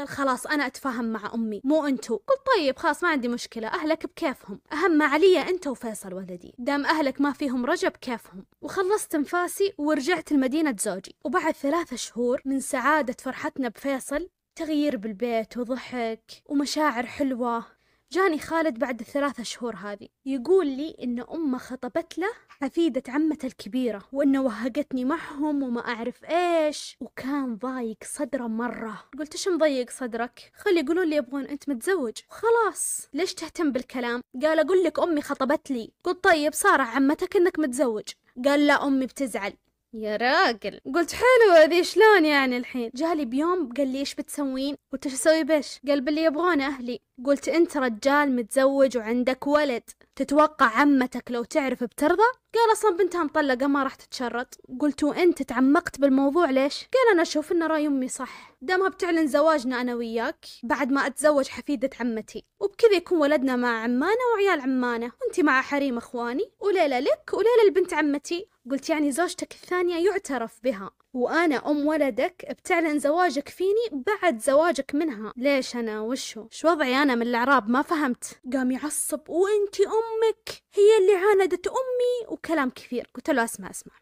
قال خلاص انا اتفاهم مع امي مو انتو قلت طيب خلاص ما عندي مشكله اهلك بكيفهم اهم ما علي انت وفيصل ولدي دام اهلك ما فيهم رجا بكيفهم وخلصت انفاسي ورجعت لمدينه زوجي وبعد ثلاثة شهور من سعاده فرحتنا بفيصل تغيير بالبيت وضحك ومشاعر حلوة جاني خالد بعد الثلاثة شهور هذه يقول لي إن أمه خطبت له حفيدة عمته الكبيرة وإنه وهقتني معهم وما أعرف إيش وكان ضايق صدره مرة قلت إيش مضيق صدرك خلي يقولون لي يبغون أنت متزوج خلاص ليش تهتم بالكلام قال أقول لك أمي خطبت لي قلت طيب صار عمتك إنك متزوج قال لا أمي بتزعل يا راجل قلت حلو هذه شلون يعني الحين جالي بيوم قال لي ايش بتسوين قلت ايش اسوي بش قال باللي يبغون اهلي قلت انت رجال متزوج وعندك ولد تتوقع عمتك لو تعرف بترضى قال اصلا بنتها مطلقه ما راح تتشرط قلت وانت تعمقت بالموضوع ليش قال انا اشوف ان راي امي صح دامها بتعلن زواجنا انا وياك بعد ما اتزوج حفيده عمتي وبكذا يكون ولدنا مع عمانه وعيال عمانه وانت مع حريم اخواني وليله لك وليله لبنت عمتي قلت يعني زوجتك الثانيه يعترف بها وانا ام ولدك بتعلن زواجك فيني بعد زواجك منها ليش انا وشو شو وضعي انا من الاعراب ما فهمت قام يعصب وانتي امك هي اللي عاندت امي وكلام كثير قلت له اسمع اسمع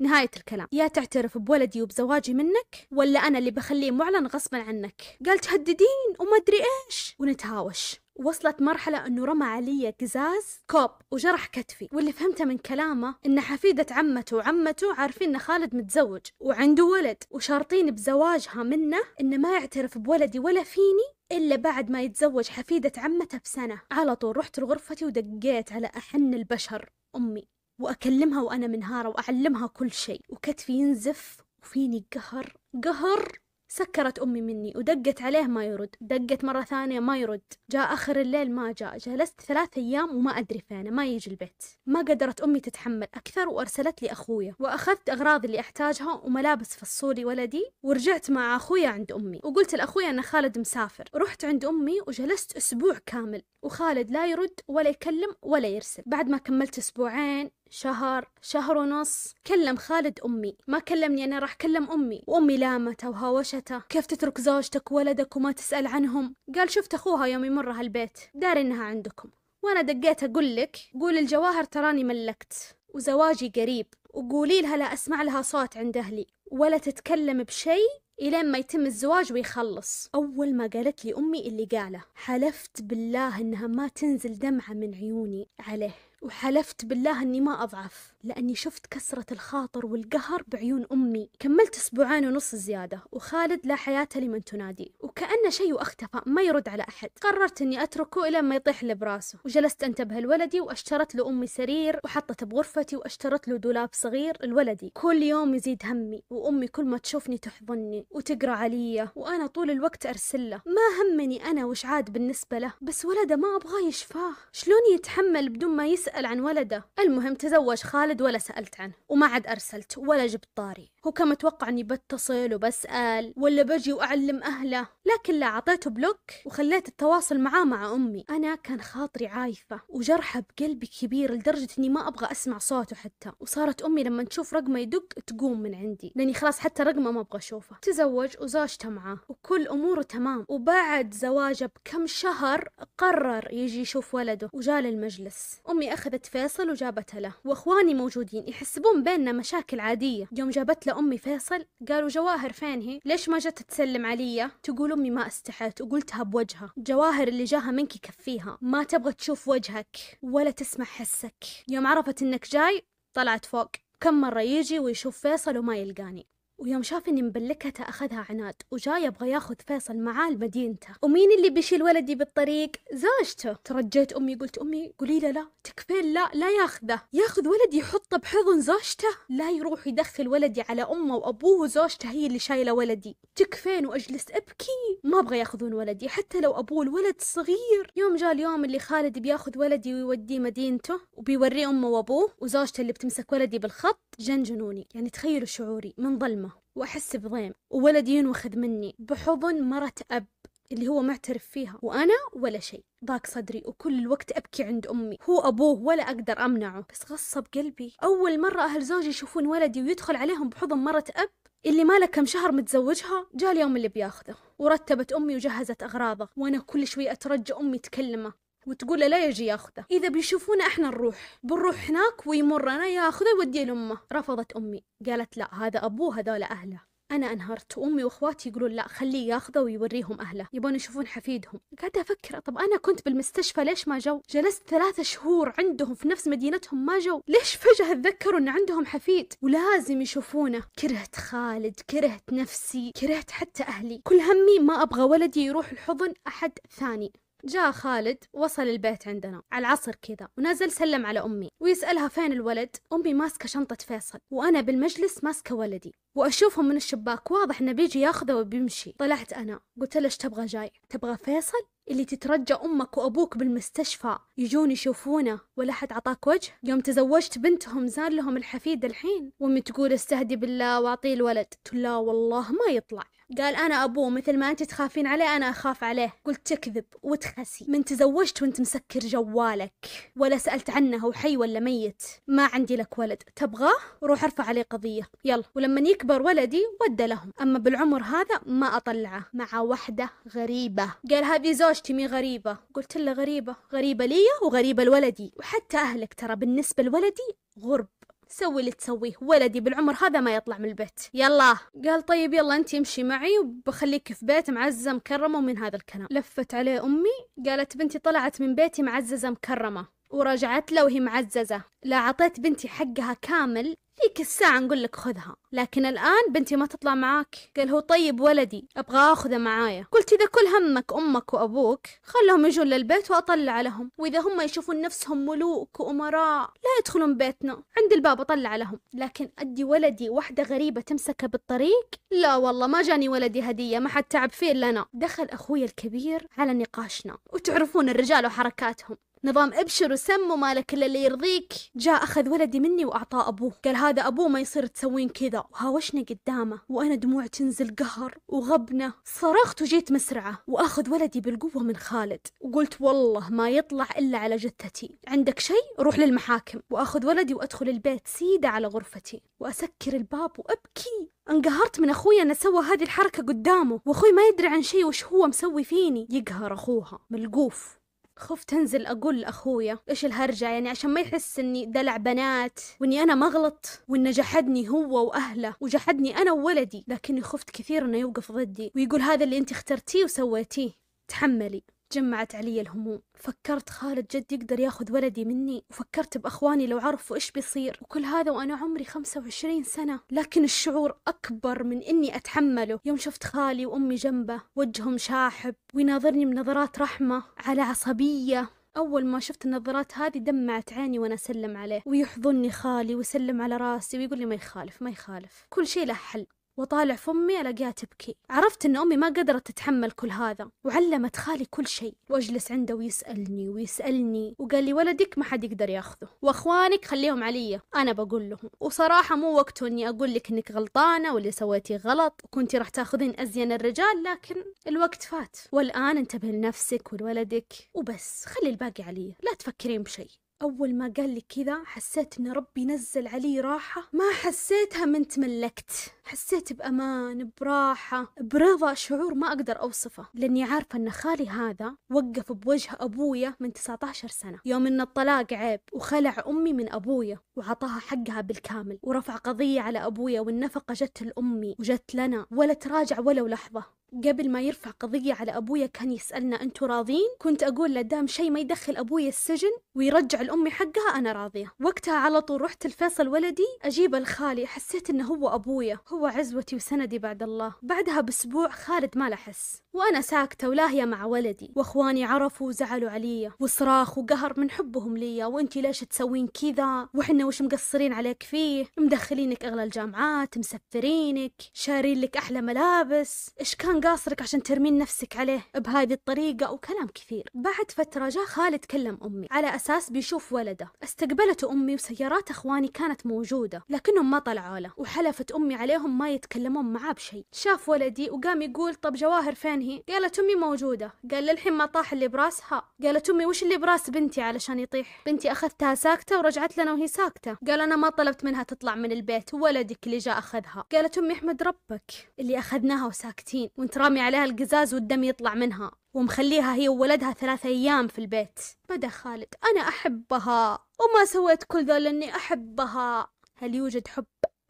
نهاية الكلام يا تعترف بولدي وبزواجي منك ولا أنا اللي بخليه معلن غصبا عنك قال تهددين وما أدري إيش ونتهاوش وصلت مرحلة أنه رمى علي قزاز كوب وجرح كتفي واللي فهمته من كلامه أن حفيدة عمته وعمته عارفين أن خالد متزوج وعنده ولد وشارطين بزواجها منه أنه ما يعترف بولدي ولا فيني إلا بعد ما يتزوج حفيدة عمته بسنة على طول رحت لغرفتي ودقيت على أحن البشر أمي وأكلمها وأنا منهارة وأعلمها كل شيء وكتفي ينزف وفيني قهر قهر سكرت أمي مني ودقت عليه ما يرد دقت مرة ثانية ما يرد جاء آخر الليل ما جاء جلست ثلاث أيام وما أدري فينه ما يجي البيت ما قدرت أمي تتحمل أكثر وأرسلت لي أخويا وأخذت أغراض اللي أحتاجها وملابس فصولي ولدي ورجعت مع أخويا عند أمي وقلت لأخويا أن خالد مسافر رحت عند أمي وجلست أسبوع كامل وخالد لا يرد ولا يكلم ولا يرسل بعد ما كملت أسبوعين شهر شهر ونص كلم خالد أمي ما كلمني أنا راح كلم أمي وأمي لامته وهاوشته كيف تترك زوجتك ولدك وما تسأل عنهم قال شفت أخوها يوم يمر هالبيت داري إنها عندكم وأنا دقيت أقول لك قول الجواهر تراني ملكت وزواجي قريب وقولي لها لا أسمع لها صوت عند أهلي ولا تتكلم بشيء إلين ما يتم الزواج ويخلص أول ما قالت لي أمي اللي قاله حلفت بالله إنها ما تنزل دمعة من عيوني عليه وحلفت بالله أني ما أضعف لأني شفت كسرة الخاطر والقهر بعيون أمي كملت أسبوعين ونص زيادة وخالد لا حياة لمن تنادي وكأنه شيء اختفى ما يرد على أحد قررت أني أتركه إلى ما يطيح لي براسه وجلست أنتبه لولدي وأشترت له أمي سرير وحطته بغرفتي وأشترت له دولاب صغير لولدي كل يوم يزيد همي وأمي كل ما تشوفني تحضني وتقرأ علي وأنا طول الوقت ارسل له ما همني أنا وش عاد بالنسبة له بس ولده ما أبغاه يشفاه شلون يتحمل بدون ما يسأل يسأل عن ولده المهم تزوج خالد ولا سألت عنه وما عاد أرسلت ولا جبت طاري هو كان متوقع أني بتصل وبسأل ولا بجي وأعلم أهله لكن لا أعطيته بلوك وخليت التواصل معاه مع أمي أنا كان خاطري عايفة وجرحه بقلبي كبير لدرجة أني ما أبغى أسمع صوته حتى وصارت أمي لما تشوف رقمه يدق تقوم من عندي لأني خلاص حتى رقمه ما أبغى أشوفه تزوج وزوجته معاه وكل أموره تمام وبعد زواجه بكم شهر قرر يجي يشوف ولده وجال للمجلس أمي أخذت فيصل وجابته له وإخواني موجودين يحسبون بيننا مشاكل عادية يوم جابت له أمي فيصل قالوا جواهر فين هي ليش ما جت تسلم علي تقول أمي ما استحيت وقلتها بوجهها جواهر اللي جاها منك يكفيها ما تبغى تشوف وجهك ولا تسمع حسك يوم عرفت إنك جاي طلعت فوق كم مرة يجي ويشوف فيصل وما يلقاني ويوم شاف اني مبلكتها اخذها عناد وجاي يبغى ياخذ فيصل معاه لمدينته ومين اللي بيشيل ولدي بالطريق زوجته ترجيت امي قلت امي قولي له لا تكفين لا لا ياخذه ياخذ ولدي يحطه بحضن زوجته لا يروح يدخل ولدي على امه وابوه وزوجته هي اللي شايله ولدي تكفين واجلس ابكي ما ابغى ياخذون ولدي حتى لو ابوه الولد صغير يوم جاء اليوم اللي خالد بياخذ ولدي ويوديه مدينته وبيوريه امه وابوه وزوجته اللي بتمسك ولدي بالخط جن جنوني يعني تخيلوا شعوري من ظلمه وأحس بضيم وولدي ينوخذ مني بحضن مرة أب اللي هو معترف فيها وأنا ولا شيء ضاق صدري وكل الوقت أبكي عند أمي هو أبوه ولا أقدر أمنعه بس غصب قلبي أول مرة أهل زوجي يشوفون ولدي ويدخل عليهم بحضن مرة أب اللي ما له كم شهر متزوجها جاء اليوم اللي بياخذه ورتبت أمي وجهزت أغراضه وأنا كل شوي أترجى أمي تكلمه وتقول له لا يجي ياخذه اذا بيشوفونا احنا نروح بنروح هناك ويمرنا ياخذه يوديه لامه رفضت امي قالت لا هذا ابوه هذول اهله أنا انهرت وأمي وأخواتي يقولون لا خليه ياخذه ويوريهم أهله يبون يشوفون حفيدهم قاعدة أفكر طب أنا كنت بالمستشفى ليش ما جو جلست ثلاثة شهور عندهم في نفس مدينتهم ما جو ليش فجأة تذكروا أن عندهم حفيد ولازم يشوفونه كرهت خالد كرهت نفسي كرهت حتى أهلي كل همي ما أبغى ولدي يروح الحضن أحد ثاني جاء خالد وصل البيت عندنا على العصر كذا ونزل سلم على أمي ويسألها فين الولد أمي ماسكة شنطة فيصل وأنا بالمجلس ماسكة ولدي وأشوفهم من الشباك واضح إنه بيجي ياخذه وبيمشي طلعت أنا قلت له إيش تبغى جاي تبغى فيصل اللي تترجى أمك وأبوك بالمستشفى يجون يشوفونه ولا حد عطاك وجه يوم تزوجت بنتهم زار لهم الحفيد الحين وأمي تقول استهدي بالله وأعطيه الولد قلت لا والله ما يطلع قال أنا أبوه مثل ما أنت تخافين عليه أنا أخاف عليه قلت تكذب وتخسي من تزوجت وأنت مسكر جوالك ولا سألت عنه هو حي ولا ميت ما عندي لك ولد تبغاه روح ارفع عليه قضية يلا ولما يكبر أكبر ولدي ود لهم أما بالعمر هذا ما أطلعه مع وحدة غريبة قال هذه زوجتي مي غريبة قلت له غريبة غريبة لي وغريبة لولدي وحتى أهلك ترى بالنسبة لولدي غرب سوي اللي تسويه ولدي بالعمر هذا ما يطلع من البيت يلا قال طيب يلا انت امشي معي وبخليك في بيت معززه مكرمة ومن هذا الكلام لفت عليه أمي قالت بنتي طلعت من بيتي معززة مكرمة ورجعت له وهي معززة لا عطيت بنتي حقها كامل ذيك الساعة نقول لك خذها لكن الآن بنتي ما تطلع معاك قال هو طيب ولدي أبغى أخذه معايا قلت إذا كل همك أمك وأبوك خلهم يجون للبيت وأطلع لهم وإذا هم يشوفون نفسهم ملوك وأمراء لا يدخلون بيتنا عند الباب أطلع لهم لكن أدي ولدي وحدة غريبة تمسكه بالطريق لا والله ما جاني ولدي هدية ما حد تعب فيه إلا أنا دخل أخوي الكبير على نقاشنا وتعرفون الرجال وحركاتهم نظام ابشر وسمه مالك الا اللي يرضيك جاء اخذ ولدي مني واعطاه ابوه قال هذا ابوه ما يصير تسوين كذا وهاوشني قدامه وانا دموع تنزل قهر وغبنه صرخت وجيت مسرعه واخذ ولدي بالقوه من خالد وقلت والله ما يطلع الا على جثتي عندك شيء روح للمحاكم واخذ ولدي وادخل البيت سيده على غرفتي واسكر الباب وابكي انقهرت من اخوي انا سوى هذه الحركه قدامه واخوي ما يدري عن شيء وش هو مسوي فيني يقهر اخوها ملقوف خفت انزل اقول لاخويا ايش الهرجه يعني عشان ما يحس اني دلع بنات واني انا ما وانه جحدني هو واهله وجحدني انا وولدي لكني خفت كثير انه يوقف ضدي ويقول هذا اللي انت اخترتيه وسويتيه تحملي تجمعت علي الهموم فكرت خالد جد يقدر ياخذ ولدي مني وفكرت بأخواني لو عرفوا إيش بيصير وكل هذا وأنا عمري 25 سنة لكن الشعور أكبر من إني أتحمله يوم شفت خالي وأمي جنبه وجههم شاحب ويناظرني بنظرات رحمة على عصبية أول ما شفت النظرات هذه دمعت عيني وأنا أسلم عليه ويحضني خالي ويسلم على راسي ويقول لي ما يخالف ما يخالف كل شيء له حل وطالع فمي ألاقيها تبكي عرفت أن أمي ما قدرت تتحمل كل هذا وعلمت خالي كل شيء وأجلس عنده ويسألني ويسألني وقال لي ولدك ما حد يقدر ياخذه وأخوانك خليهم علي أنا بقول لهم وصراحة مو وقته أني أقول لك أنك غلطانة واللي سويتيه غلط وكنتي راح تاخذين أزين الرجال لكن الوقت فات والآن انتبه لنفسك ولولدك وبس خلي الباقي علي لا تفكرين بشيء أول ما قال لي كذا حسيت إن ربي نزل علي راحة ما حسيتها من تملكت حسيت بأمان براحة برضا شعور ما أقدر أوصفه لأني عارفة إن خالي هذا وقف بوجه أبويا من 19 سنة يوم إن الطلاق عيب وخلع أمي من أبويا وعطاها حقها بالكامل ورفع قضية على أبويا والنفقة جت لأمي وجت لنا ولا تراجع ولو لحظة قبل ما يرفع قضية على أبويا كان يسألنا أنتوا راضين؟ كنت أقول له دام شيء ما يدخل أبويا السجن ويرجع لأمي حقها أنا راضية وقتها على طول رحت الفيصل ولدي أجيبه لخالي حسيت إنه هو أبويا هو عزوتي وسندي بعد الله بعدها بأسبوع خالد ما لحس وأنا ساكتة ولاهية مع ولدي وإخواني عرفوا وزعلوا علي وصراخ وقهر من حبهم لي وأنتي ليش تسوين كذا وحنا وش مقصرين عليك فيه مدخلينك أغلى الجامعات مسفرينك شارين لك أحلى ملابس إيش كان قاصرك عشان ترمين نفسك عليه بهذه الطريقة وكلام كثير بعد فترة جاء خالد كلم أمي على أساس بيشوف ولده استقبلته أمي وسيارات أخواني كانت موجودة لكنهم ما طلعوا له وحلفت أمي عليهم ما يتكلمون معاه بشيء شاف ولدي وقام يقول طب جواهر فين هي قالت أمي موجودة قال للحين ما طاح اللي براسها قالت أمي وش اللي براس بنتي علشان يطيح بنتي أخذتها ساكتة ورجعت لنا وهي ساكتة قال أنا ما طلبت منها تطلع من البيت ولدك اللي جاء أخذها قالت أمي أحمد ربك اللي أخذناها وساكتين وانت ترامي عليها القزاز والدم يطلع منها ومخليها هي وولدها ثلاثة أيام في البيت بدأ خالد أنا أحبها وما سويت كل ذا لأني أحبها هل يوجد حب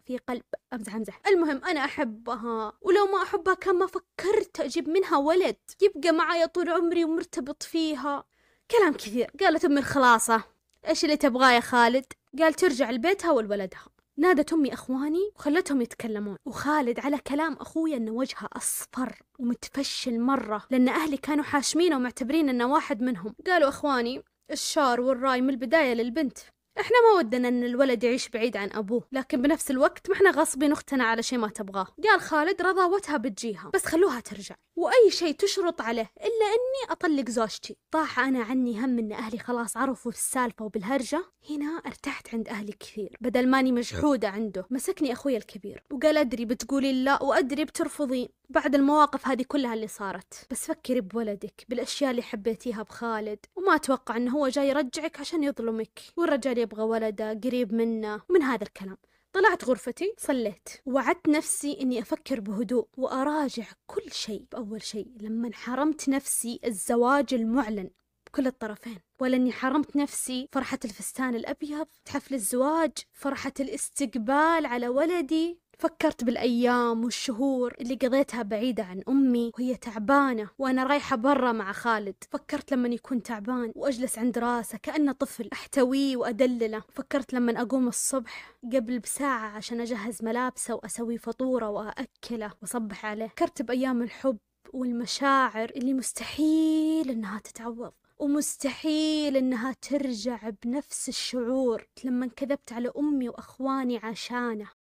في قلب امزح امزح المهم انا احبها ولو ما احبها كان ما فكرت اجيب منها ولد يبقى معايا طول عمري ومرتبط فيها كلام كثير قالت امي الخلاصه ايش اللي تبغاه يا خالد قال ترجع لبيتها ولولدها نادت أمي أخواني وخلتهم يتكلمون وخالد على كلام أخوي أن وجهه أصفر ومتفشل مرة لأن أهلي كانوا حاشمينه ومعتبرين أنه واحد منهم قالوا أخواني الشار والراي من البداية للبنت احنا ما ودنا ان الولد يعيش بعيد عن ابوه لكن بنفس الوقت ما احنا غصبين اختنا على شيء ما تبغاه قال خالد رضاوتها بتجيها بس خلوها ترجع واي شيء تشرط عليه الا اني اطلق زوجتي طاح انا عني هم ان اهلي خلاص عرفوا السالفه وبالهرجه هنا ارتحت عند اهلي كثير بدل ماني مجحوده عنده مسكني اخوي الكبير وقال ادري بتقولي لا وادري بترفضين بعد المواقف هذه كلها اللي صارت بس فكري بولدك بالاشياء اللي حبيتيها بخالد وما اتوقع انه هو جاي يرجعك عشان يظلمك والرجال يبغى ولده قريب منه من هذا الكلام طلعت غرفتي صليت وعدت نفسي اني افكر بهدوء واراجع كل شيء باول شيء لما حرمت نفسي الزواج المعلن بكل الطرفين ولا اني حرمت نفسي فرحة الفستان الابيض حفل الزواج فرحة الاستقبال على ولدي فكرت بالأيام والشهور اللي قضيتها بعيدة عن أمي وهي تعبانة وأنا رايحة برا مع خالد فكرت لما يكون تعبان وأجلس عند راسه كأنه طفل أحتويه وأدلله فكرت لما أقوم الصبح قبل بساعة عشان أجهز ملابسه وأسوي فطورة وأأكله وأصبح عليه فكرت بأيام الحب والمشاعر اللي مستحيل إنها تتعوض ومستحيل انها ترجع بنفس الشعور لما كذبت على امي واخواني عشانه